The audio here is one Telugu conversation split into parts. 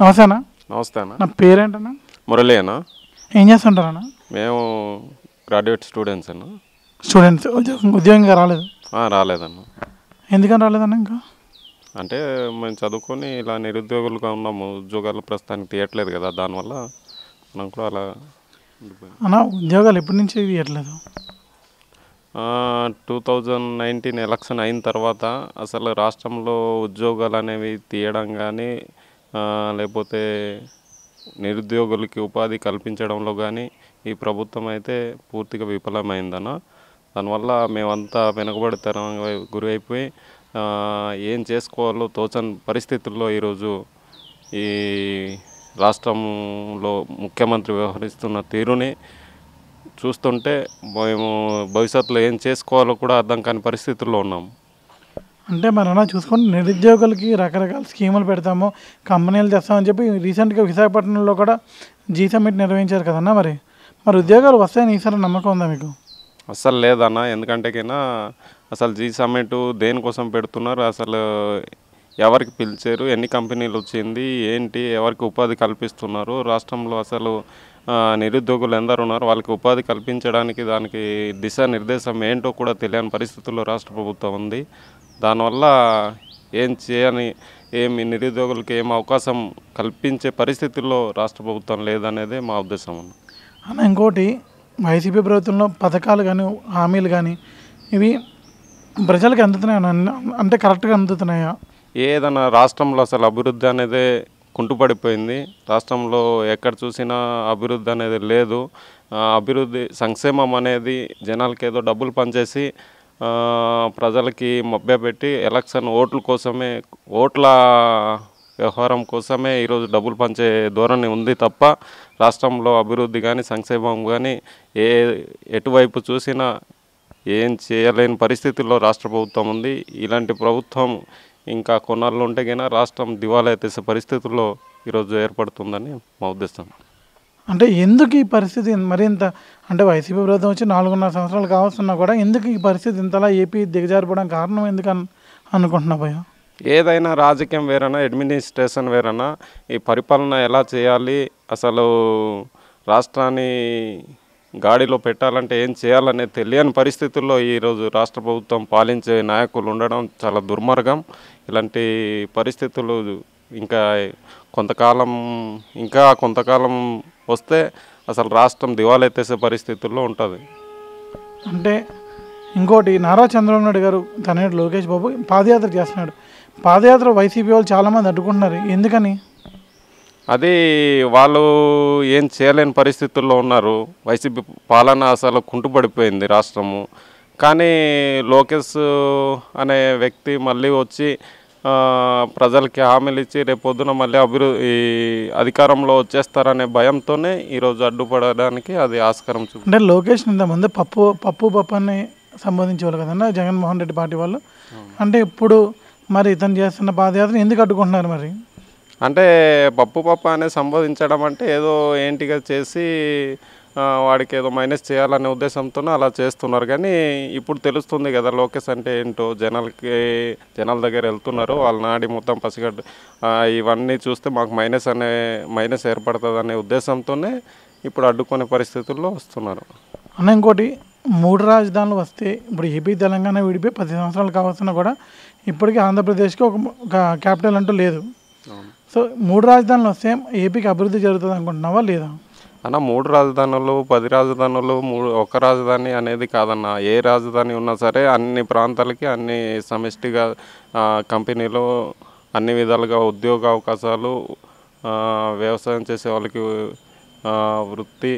నమస్తే అన్న నమస్తే అన్న నా పేరేంటన్నా మురళి అన్న ఏం చేస్తుంటారు అన్న మేము గ్రాడ్యుయేట్ స్టూడెంట్స్ అన్న స్టూడెంట్స్ ఉద్యోగంగా రాలేదు రాలేదన్న ఎందుకని రాలేదన్న ఇంకా అంటే మేము చదువుకొని ఇలా నిరుద్యోగులుగా ఉన్నాము ఉద్యోగాలు ప్రస్తుతానికి తీయట్లేదు కదా దానివల్ల మనం కూడా అలా అన్న ఉద్యోగాలు ఎప్పటి నుంచి తీయట్లేదు టూ థౌజండ్ నైన్టీన్ ఎలక్షన్ అయిన తర్వాత అసలు రాష్ట్రంలో ఉద్యోగాలు అనేవి తీయడం కానీ లేకపోతే నిరుద్యోగులకి ఉపాధి కల్పించడంలో కానీ ఈ ప్రభుత్వం అయితే పూర్తిగా విఫలమైందన్న దానివల్ల మేమంతా తన గురైపోయి ఏం చేసుకోవాలో తోచని పరిస్థితుల్లో ఈరోజు ఈ రాష్ట్రంలో ముఖ్యమంత్రి వ్యవహరిస్తున్న తీరుని చూస్తుంటే మేము భవిష్యత్తులో ఏం చేసుకోవాలో కూడా అర్థం కాని పరిస్థితుల్లో ఉన్నాము అంటే అలా చూసుకుంటే నిరుద్యోగులకి రకరకాల స్కీములు పెడతాము కంపెనీలు తెస్తామని చెప్పి రీసెంట్గా విశాఖపట్నంలో కూడా జీ సమ్మిట్ నిర్వహించారు కదన్నా మరి మరి ఉద్యోగాలు వస్తాయని ఈసారి నమ్మకం ఉందా మీకు అసలు లేదన్న ఎందుకంటే కైనా అసలు జీ సమ్మిట్ దేనికోసం పెడుతున్నారు అసలు ఎవరికి పిలిచారు ఎన్ని కంపెనీలు వచ్చింది ఏంటి ఎవరికి ఉపాధి కల్పిస్తున్నారు రాష్ట్రంలో అసలు నిరుద్యోగులు ఎందరు ఉన్నారు వాళ్ళకి ఉపాధి కల్పించడానికి దానికి దిశానిర్దేశం ఏంటో కూడా తెలియని పరిస్థితుల్లో రాష్ట్ర ప్రభుత్వం ఉంది దానివల్ల ఏం చేయని ఏమి నిరుద్యోగులకి ఏం అవకాశం కల్పించే పరిస్థితుల్లో రాష్ట్ర ప్రభుత్వం లేదనేదే మా ఉద్దేశం అన్న ఇంకోటి వైసీపీ ప్రభుత్వంలో పథకాలు కానీ హామీలు కానీ ఇవి ప్రజలకు అందుతున్నాయా అంటే కరెక్ట్గా అందుతున్నాయా ఏదైనా రాష్ట్రంలో అసలు అభివృద్ధి అనేది కుంటుపడిపోయింది రాష్ట్రంలో ఎక్కడ చూసినా అభివృద్ధి అనేది లేదు అభివృద్ధి సంక్షేమం అనేది జనాలకి ఏదో డబ్బులు పనిచేసి ప్రజలకి మభ్యపెట్టి ఎలక్షన్ ఓట్ల కోసమే ఓట్ల వ్యవహారం కోసమే ఈరోజు డబ్బులు పంచే ధోరణి ఉంది తప్ప రాష్ట్రంలో అభివృద్ధి కానీ సంక్షేమం కానీ ఏ ఎటువైపు చూసినా ఏం చేయలేని పరిస్థితుల్లో రాష్ట్ర ప్రభుత్వం ఉంది ఇలాంటి ప్రభుత్వం ఇంకా కొన్నాళ్ళు ఉంటే కైనా రాష్ట్రం దివాలా తెసే పరిస్థితుల్లో ఈరోజు ఏర్పడుతుందని మా ఉద్దేశం అంటే ఎందుకు ఈ పరిస్థితి మరింత అంటే వైసీపీ ప్రభుత్వం వచ్చి నాలుగున్నర సంవత్సరాలు కావస్తున్నా కూడా ఎందుకు ఈ పరిస్థితి ఇంతలా ఏపీ దిగజారిపోవడం కారణం ఎందుకు అనుకుంటున్నా భయ ఏదైనా రాజకీయం వేరైనా అడ్మినిస్ట్రేషన్ వేరన్నా ఈ పరిపాలన ఎలా చేయాలి అసలు రాష్ట్రాన్ని గాడిలో పెట్టాలంటే ఏం చేయాలనే తెలియని పరిస్థితుల్లో ఈరోజు రాష్ట్ర ప్రభుత్వం పాలించే నాయకులు ఉండడం చాలా దుర్మార్గం ఇలాంటి పరిస్థితులు ఇంకా కొంతకాలం ఇంకా కొంతకాలం వస్తే అసలు రాష్ట్రం దివాలెత్తేసే పరిస్థితుల్లో ఉంటుంది అంటే ఇంకోటి నారా చంద్రబాబు నాయుడు గారు తనయుడు లోకేష్ బాబు పాదయాత్ర చేస్తున్నాడు పాదయాత్ర వైసీపీ వాళ్ళు చాలామంది అడ్డుకుంటున్నారు ఎందుకని అది వాళ్ళు ఏం చేయలేని పరిస్థితుల్లో ఉన్నారు వైసీపీ పాలన అసలు కుంటుపడిపోయింది రాష్ట్రము కానీ లోకేష్ అనే వ్యక్తి మళ్ళీ వచ్చి ప్రజలకి హామీలు ఇచ్చి రేపొద్దున మళ్ళీ అభివృద్ధి అధికారంలో వచ్చేస్తారనే భయంతోనే ఈరోజు అడ్డుపడడానికి అది ఆస్కారం చూ అంటే లోకేష్ ఇంతమంది పప్పు పప్పు పప్పని సంబంధించేవాళ్ళు కదన్నా జగన్మోహన్ రెడ్డి పార్టీ వాళ్ళు అంటే ఇప్పుడు మరి ఇతను చేస్తున్న పాదయాత్ర ఎందుకు అడ్డుకుంటున్నారు మరి అంటే పప్పు పప్పు అనేది సంబోధించడం అంటే ఏదో ఏంటిగా చేసి వాడికి ఏదో మైనస్ చేయాలనే ఉద్దేశంతో అలా చేస్తున్నారు కానీ ఇప్పుడు తెలుస్తుంది కదా లోకేష్ అంటే ఏంటో జనాలకి జనాల దగ్గర వెళ్తున్నారు వాళ్ళ నాడి మొత్తం పసిగడ్డ ఇవన్నీ చూస్తే మాకు మైనస్ అనే మైనస్ ఏర్పడుతుంది అనే ఉద్దేశంతోనే ఇప్పుడు అడ్డుకునే పరిస్థితుల్లో వస్తున్నారు అన్న ఇంకోటి మూడు రాజధానులు వస్తే ఇప్పుడు ఏపీ తెలంగాణ విడిపోయి పది సంవత్సరాలు కావాల్సిన కూడా ఇప్పటికీ ఆంధ్రప్రదేశ్కి ఒక క్యాపిటల్ అంటూ లేదు సో మూడు రాజధానులు సేమ్ ఏపీకి అభివృద్ధి జరుగుతుంది అనుకుంటున్నావా లేదా అన్న మూడు రాజధానులు పది రాజధానులు మూడు ఒక రాజధాని అనేది కాదన్న ఏ రాజధాని ఉన్నా సరే అన్ని ప్రాంతాలకి అన్ని సమిష్టిగా కంపెనీలు అన్ని విధాలుగా ఉద్యోగ అవకాశాలు వ్యవసాయం చేసే వాళ్ళకి వృత్తి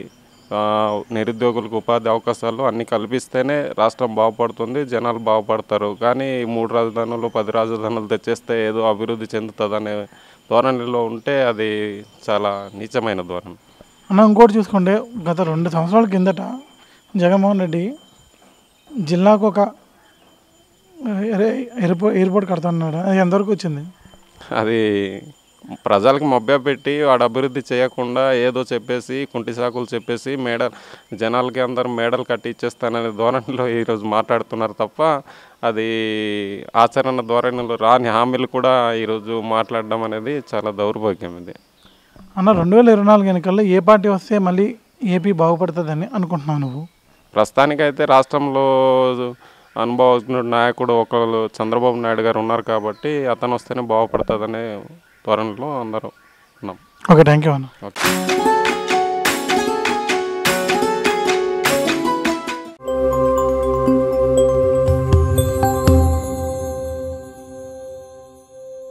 నిరుద్యోగులకు ఉపాధి అవకాశాలు అన్నీ కల్పిస్తేనే రాష్ట్రం బాగుపడుతుంది జనాలు బాగుపడతారు కానీ మూడు రాజధానులు పది రాజధానులు తెచ్చేస్తే ఏదో అభివృద్ధి చెందుతుందనే ధోరణిలో ఉంటే అది చాలా నీచమైన ధోరణి మనం ఇంకోటి చూసుకుంటే గత రెండు సంవత్సరాల కిందట జగన్మోహన్ రెడ్డి జిల్లాకు ఒక ఎయిర్పోర్ట్ ఎయిర్పోర్ట్ కడతానన్నాడు అది ఎంతవరకు వచ్చింది అది ప్రజలకు పెట్టి వాడు అభివృద్ధి చేయకుండా ఏదో చెప్పేసి కుంటి సాకులు చెప్పేసి మేడల్ జనాలకి అందరూ మేడలు కట్టి ఇచ్చేస్తాననే ధోరణిలో ఈరోజు మాట్లాడుతున్నారు తప్ప అది ఆచరణ ధోరణిలో రాని హామీలు కూడా ఈరోజు మాట్లాడడం అనేది చాలా దౌర్భాగ్యం ఇది అన్న రెండు వేల ఇరవై నాలుగు ఎన్నికల్లో ఏ పార్టీ వస్తే మళ్ళీ ఏపీ బాగుపడుతుందని అనుకుంటున్నావు నువ్వు ప్రస్తుతానికైతే రాష్ట్రంలో అనుభవజ్ఞుడు నాయకుడు ఒకళ్ళు చంద్రబాబు నాయుడు గారు ఉన్నారు కాబట్టి అతను వస్తేనే బాగుపడుతుందని త్వరలో అందరూ ఉన్నాం ఓకే థ్యాంక్ యూ అన్న ఓకే